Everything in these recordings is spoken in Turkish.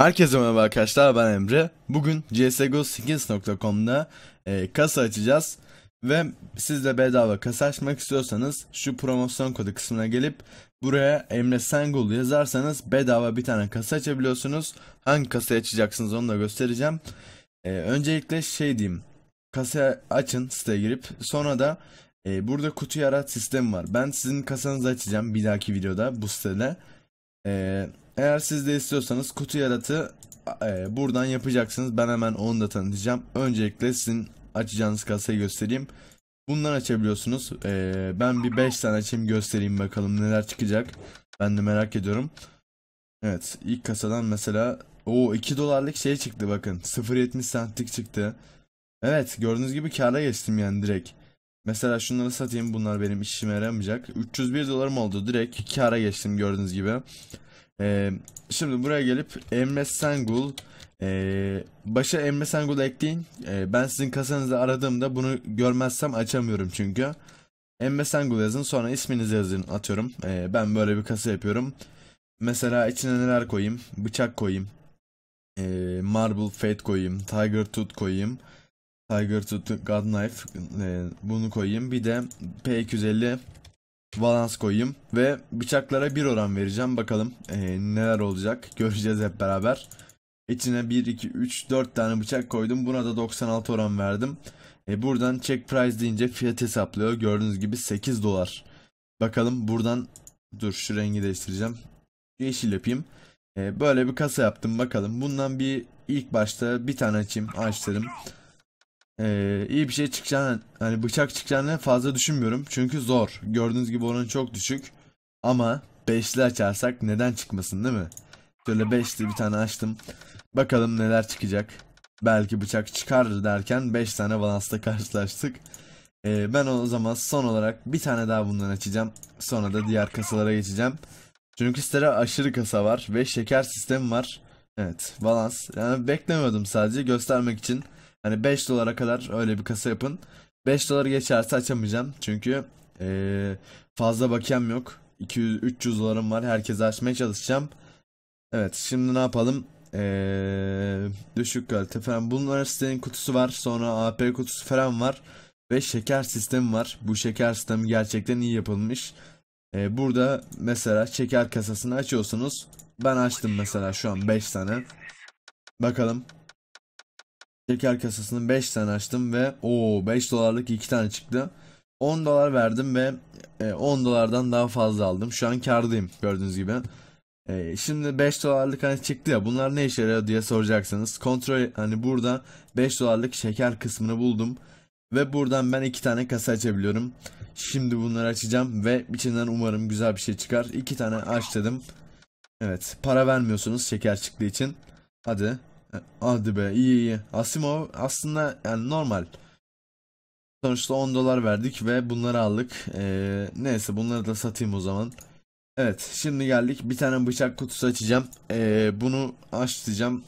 Herkese merhaba arkadaşlar ben Emre. Bugün csgo8.com'da e, kasa açacağız. Ve siz de bedava kasa açmak istiyorsanız şu promosyon kodu kısmına gelip buraya Emre Sengul yazarsanız bedava bir tane kasa açabiliyorsunuz. Hangi kasa açacaksınız onu da göstereceğim. E, öncelikle şey diyeyim. Kasa açın siteye girip sonra da e, burada kutu yarat sistemi var. Ben sizin kasanızı açacağım bir dahaki videoda bu sitede. Ee, eğer siz de istiyorsanız kutu yaratı e, buradan yapacaksınız. Ben hemen onu da tanıtacağım. Öncelikle sizin açacağınız kasayı göstereyim. Bundan açabiliyorsunuz. Ee, ben bir 5 tane açayım göstereyim bakalım neler çıkacak. Ben de merak ediyorum. Evet ilk kasadan mesela o 2 dolarlık şey çıktı bakın. 0.70 santik çıktı. Evet gördüğünüz gibi kara geçtim yani direkt. Mesela şunları satayım bunlar benim işime yaramayacak. 301 dolarım oldu direkt kara geçtim gördüğünüz gibi. Ee, şimdi buraya gelip Emre Sengul ee, başa Emre Sengul ekleyin. Ee, ben sizin kasanızda aradığımda bunu görmezsem açamıyorum çünkü. Emre Sengul yazın sonra isminizi yazın atıyorum. Ee, ben böyle bir kasa yapıyorum. Mesela içine neler koyayım? Bıçak koyayım. Ee, Marble Fate koyayım. Tiger Tooth koyayım. Tiger to God Knife e, bunu koyayım. Bir de P250 balans koyayım. Ve bıçaklara bir oran vereceğim. Bakalım e, neler olacak. Göreceğiz hep beraber. İçine 1, 2, 3, 4 tane bıçak koydum. Buna da 96 oran verdim. E, buradan check price deyince fiyat hesaplıyor. Gördüğünüz gibi 8 dolar. Bakalım buradan dur şu rengi değiştireceğim. Yeşil yapayım. E, böyle bir kasa yaptım bakalım. Bundan bir ilk başta bir tane açayım açtırım e, iyi bir şey çıkacağını hani bıçak çıkacağını fazla düşünmüyorum. Çünkü zor. Gördüğünüz gibi oranı çok düşük. Ama beşli açarsak neden çıkmasın değil mi? Şöyle beşli bir tane açtım. Bakalım neler çıkacak. Belki bıçak çıkar derken 5 tane balansta karşılaştık. Ee, ben o zaman son olarak bir tane daha bundan açacağım. Sonra da diğer kasalara geçeceğim. Çünkü sitede aşırı kasa var ve şeker sistemi var. Evet balans. Yani beklemiyordum sadece göstermek için. Hani 5 dolara kadar öyle bir kasa yapın. 5 dolar geçerse açamayacağım. Çünkü ee, fazla bakiyem yok. 200-300 dolarım var. Herkese açmaya çalışacağım. Evet şimdi ne yapalım? Ee, düşük kalite falan. Bunların sitenin kutusu var. Sonra AP kutusu falan var. Ve şeker sistemi var. Bu şeker sistemi gerçekten iyi yapılmış. Ee, burada mesela şeker kasasını açıyorsunuz. Ben açtım mesela şu an 5 tane. Bakalım Şeker kasasını 5 tane açtım ve o 5 dolarlık 2 tane çıktı. 10 dolar verdim ve 10 e, dolardan daha fazla aldım. Şu an kardayım gördüğünüz gibi. E, şimdi 5 dolarlık hani çıktı ya bunlar ne işe yarıyor diye soracaksınız. Kontrol hani burada 5 dolarlık şeker kısmını buldum. Ve buradan ben 2 tane kasa açabiliyorum. Şimdi bunları açacağım ve içinden umarım güzel bir şey çıkar. 2 tane aç dedim. Evet para vermiyorsunuz şeker çıktığı için. Hadi Hadi be iyi iyi. Asimov aslında yani normal. Sonuçta 10 dolar verdik ve bunları aldık. Ee, neyse bunları da satayım o zaman. Evet şimdi geldik bir tane bıçak kutusu açacağım. Ee, bunu açacağım.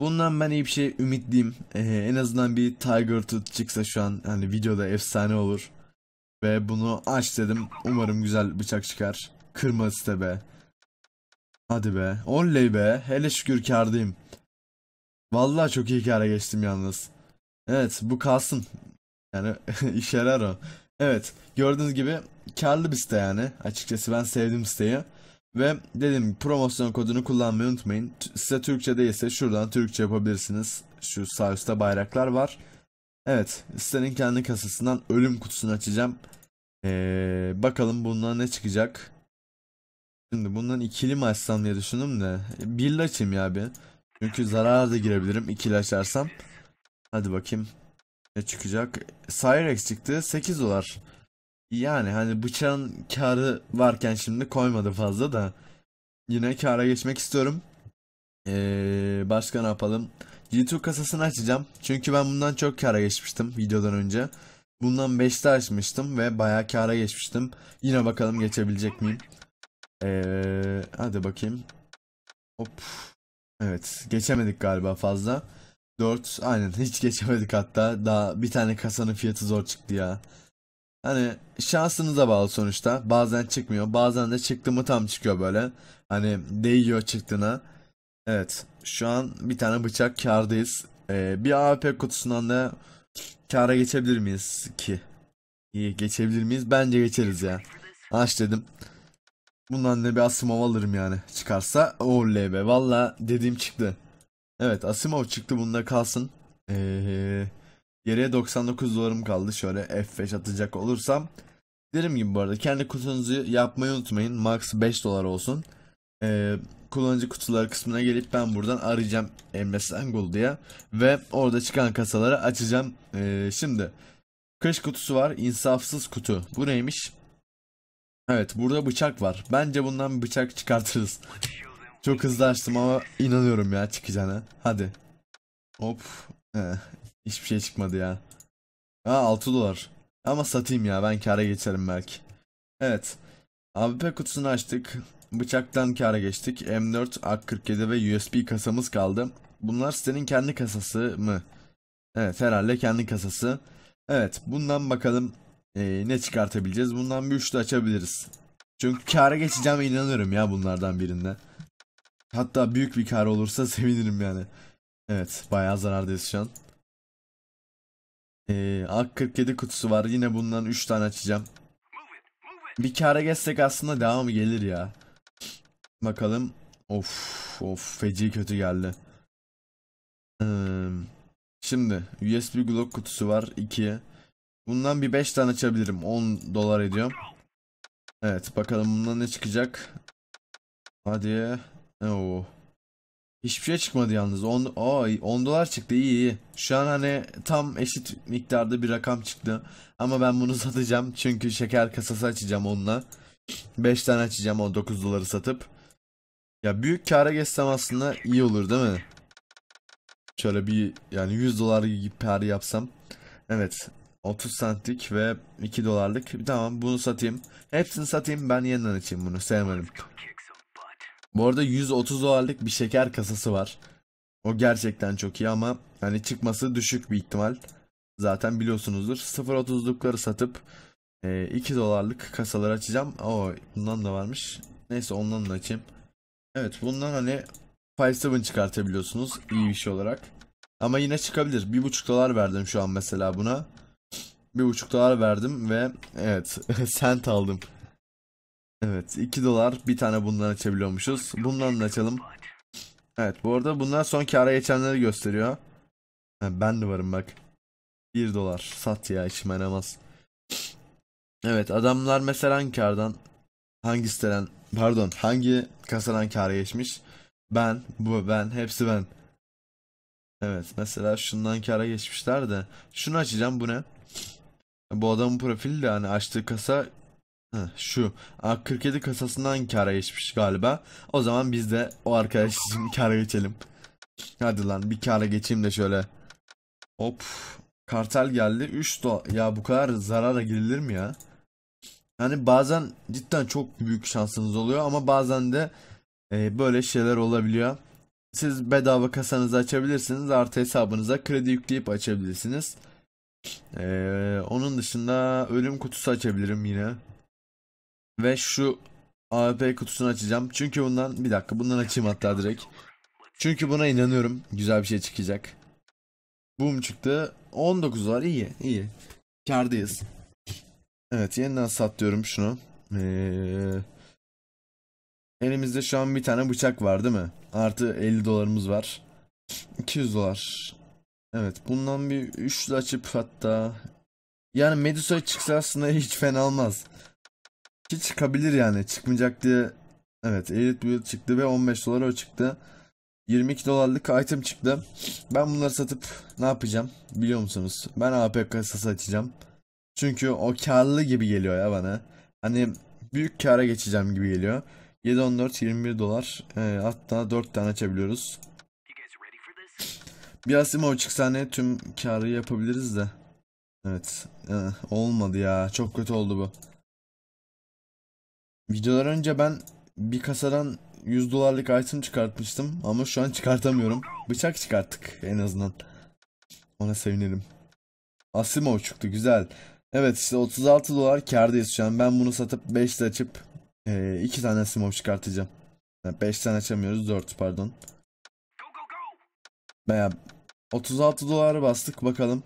Bundan ben iyi bir şey ümitliyim. Ee, en azından bir Tiger Tooth çıksa şu an hani videoda efsane olur. Ve bunu aç dedim. Umarım güzel bıçak çıkar. Kırmaz de be. Hadi be. Oley be. Hele şükür kardayım. Vallahi çok iyi kâra geçtim yalnız. Evet bu kalsın. Yani işe yarar o. Evet gördüğünüz gibi karlı bir site yani. Açıkçası ben sevdim siteyi. Ve dedim promosyon kodunu kullanmayı unutmayın. Size Türkçe değilse şuradan Türkçe yapabilirsiniz. Şu sağ üstte bayraklar var. Evet sitenin kendi kasasından ölüm kutusunu açacağım. Ee, bakalım bundan ne çıkacak. Şimdi bundan ikili mi açsam diye düşündüm de. bir açayım ya bir. Çünkü zarar da girebilirim ikileşersem. Hadi bakayım. Ne çıkacak? Cyrex çıktı. 8 dolar. Yani hani bıçağın karı varken şimdi koymadı fazla da. Yine kara geçmek istiyorum. Ee, başka ne yapalım? YouTube kasasını açacağım. Çünkü ben bundan çok kara geçmiştim videodan önce. Bundan 5'te açmıştım ve bayağı kara geçmiştim. Yine bakalım geçebilecek miyim? Ee, hadi bakayım. Hop. Evet geçemedik galiba fazla. 4 aynen hiç geçemedik hatta. Daha bir tane kasanın fiyatı zor çıktı ya. Hani şansınıza bağlı sonuçta. Bazen çıkmıyor. Bazen de çıktı mı tam çıkıyor böyle. Hani değiyor çıktığına. Evet. Şu an bir tane bıçak kardayız. Ee, bir AWP kutusundan da kara geçebilir miyiz ki? İyi geçebilir miyiz? Bence geçeriz ya. Aç dedim. Bundan da bir Asimov alırım yani çıkarsa. Oley be valla dediğim çıktı. Evet Asimov çıktı bunda kalsın. Ee, geriye 99 dolarım kaldı şöyle F5 atacak olursam. Dediğim gibi bu arada kendi kutunuzu yapmayı unutmayın. Max 5 dolar olsun. Ee, kullanıcı kutuları kısmına gelip ben buradan arayacağım MSN Gold diye. Ve orada çıkan kasaları açacağım. Ee, şimdi kış kutusu var. insafsız kutu. Bu neymiş? Evet burada bıçak var. Bence bundan bıçak çıkartırız. Çok hızlı açtım ama inanıyorum ya çıkacağına. Hadi. Hop. Heh. Hiçbir şey çıkmadı ya. Aa 6 dolar. Ama satayım ya ben kara geçerim belki. Evet. AWP kutusunu açtık. Bıçaktan kara geçtik. M4, AK-47 ve USB kasamız kaldı. Bunlar senin kendi kasası mı? Evet herhalde kendi kasası. Evet bundan bakalım ee, ne çıkartabileceğiz? Bundan bir üçlü açabiliriz. Çünkü kara geçeceğim inanıyorum ya bunlardan birinde. Hatta büyük bir kar olursa sevinirim yani. Evet bayağı zarardayız şu an. Ee, AK-47 kutusu var. Yine bundan 3 tane açacağım. Bir kara geçsek aslında devamı gelir ya. Bakalım. Of of feci kötü geldi. Ee, şimdi USB Glock kutusu var 2. Bundan bir 5 tane açabilirim. 10 dolar ediyorum. Evet bakalım bundan ne çıkacak. Hadi. Oo. Hiçbir şey çıkmadı yalnız. 10, o, 10 dolar çıktı iyi iyi. Şu an hani tam eşit miktarda bir rakam çıktı. Ama ben bunu satacağım. Çünkü şeker kasası açacağım onunla. 5 tane açacağım o 9 doları satıp. Ya büyük kâra geçsem aslında iyi olur değil mi? Şöyle bir yani 100 dolar gibi kar yapsam. Evet 30 centlik ve 2 dolarlık. Tamam bunu satayım. Hepsini satayım ben yeniden açayım bunu sevmedim. Bu arada 130 dolarlık bir şeker kasası var. O gerçekten çok iyi ama hani çıkması düşük bir ihtimal. Zaten biliyorsunuzdur. 0.30'lukları satıp 2 e, dolarlık kasaları açacağım. Oo bundan da varmış. Neyse ondan da açayım. Evet bundan hani 5.7 çıkartabiliyorsunuz iyi bir şey olarak. Ama yine çıkabilir. 1.5 dolar verdim şu an mesela buna bir buçuk dolar verdim ve evet sent aldım. Evet 2 dolar bir tane bundan açabiliyormuşuz. Bundan da açalım. Evet bu arada bundan son kara geçenleri gösteriyor. Ben de varım bak. 1 dolar sat ya işime yaramaz. Evet adamlar mesela hangi kardan hangi siteden pardon hangi kasadan kara geçmiş? Ben bu ben hepsi ben. Evet mesela şundan kara geçmişler de şunu açacağım bu ne? Bu adamın profili de hani açtığı kasa şu A47 kasasından kara geçmiş galiba. O zaman biz de o arkadaş için kara geçelim. Hadi lan bir kara geçeyim de şöyle. Hop. Kartel geldi. 3 do ya bu kadar zarara girilir mi ya? Hani bazen cidden çok büyük şansınız oluyor ama bazen de e, böyle şeyler olabiliyor. Siz bedava kasanızı açabilirsiniz. Artı hesabınıza kredi yükleyip açabilirsiniz. Ee, onun dışında ölüm kutusu açabilirim yine. Ve şu AP kutusunu açacağım. Çünkü bundan bir dakika bundan açayım hatta direkt. Çünkü buna inanıyorum. Güzel bir şey çıkacak. Boom çıktı. 19 var iyi iyi. Kardayız. Evet yeniden sat diyorum şunu. Ee, elimizde şu an bir tane bıçak var değil mi? Artı 50 dolarımız var. 200 dolar. Evet bundan bir üçlü açıp hatta yani Medusa çıksa aslında hiç fena olmaz. Ki çıkabilir yani çıkmayacak diye. Evet Elite Build çıktı ve 15 dolara o çıktı. 22 dolarlık item çıktı. Ben bunları satıp ne yapacağım biliyor musunuz? Ben AP kasası açacağım. Çünkü o karlı gibi geliyor ya bana. Hani büyük kara geçeceğim gibi geliyor. 7, 14, 21 dolar. E, hatta 4 tane açabiliyoruz. Bir Asimov çıksa hani tüm karı yapabiliriz de. Evet. olmadı ya. Çok kötü oldu bu. Videolar önce ben bir kasadan 100 dolarlık item çıkartmıştım ama şu an çıkartamıyorum. Bıçak çıkarttık en azından. Ona sevinelim. Asimov çıktı güzel. Evet işte 36 dolar kardayız şu an. Ben bunu satıp 5 açıp 2 e, tane Asimov çıkartacağım. 5 yani tane açamıyoruz 4 pardon. Veya 36 doları bastık bakalım.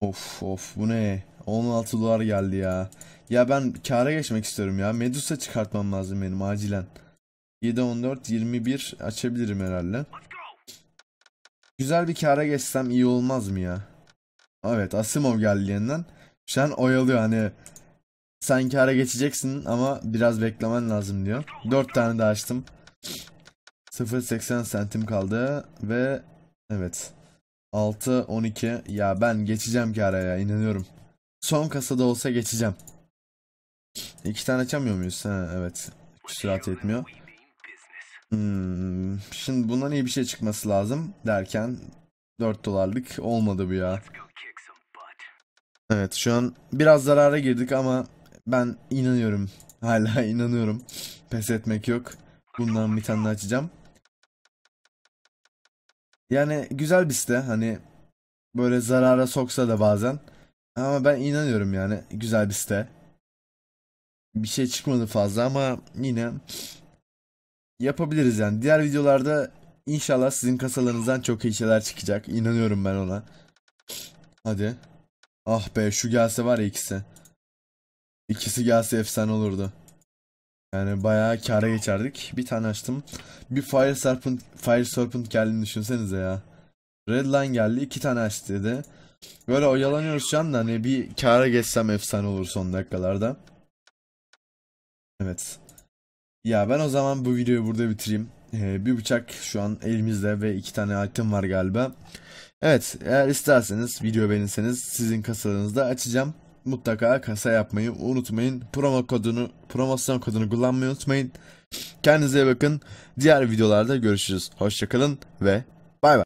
Of of bu ne? 16 dolar geldi ya. Ya ben kâra geçmek istiyorum ya. Medusa çıkartmam lazım benim acilen. 7, 14, 21 açabilirim herhalde. Güzel bir kâra geçsem iyi olmaz mı ya? Evet Asimov geldi yeniden. Şu an oyalıyor hani. Sen kâra geçeceksin ama biraz beklemen lazım diyor. 4 tane de açtım. 0.80 santim kaldı ve evet 6 12 ya ben geçeceğim ki araya inanıyorum. Son kasada olsa geçeceğim. İki tane açamıyor muyuz? Ha, evet. Sürat etmiyor. Hmm, şimdi bundan iyi bir şey çıkması lazım derken 4 dolarlık olmadı bu ya. Evet şu an biraz zarara girdik ama ben inanıyorum. Hala inanıyorum. Pes etmek yok. Bundan bir tane açacağım. Yani güzel bir site hani böyle zarara soksa da bazen. Ama ben inanıyorum yani güzel bir site. Bir şey çıkmadı fazla ama yine yapabiliriz yani. Diğer videolarda inşallah sizin kasalarınızdan çok iyi şeyler çıkacak. İnanıyorum ben ona. Hadi. Ah be şu gelse var ya ikisi. İkisi gelse efsane olurdu. Yani bayağı kara geçerdik. Bir tane açtım. Bir Fire Serpent, Fire Serpent geldiğini düşünsenize ya. Redline geldi. iki tane açtı dedi. Böyle oyalanıyoruz şu anda. Hani bir kara geçsem efsane olur son dakikalarda. Evet. Ya ben o zaman bu videoyu burada bitireyim. Ee, bir bıçak şu an elimizde ve iki tane item var galiba. Evet eğer isterseniz video beğenirseniz sizin kasalarınızda açacağım mutlaka kasa yapmayı unutmayın. Promo kodunu, promosyon kodunu kullanmayı unutmayın. Kendinize bakın. Diğer videolarda görüşürüz. Hoşçakalın ve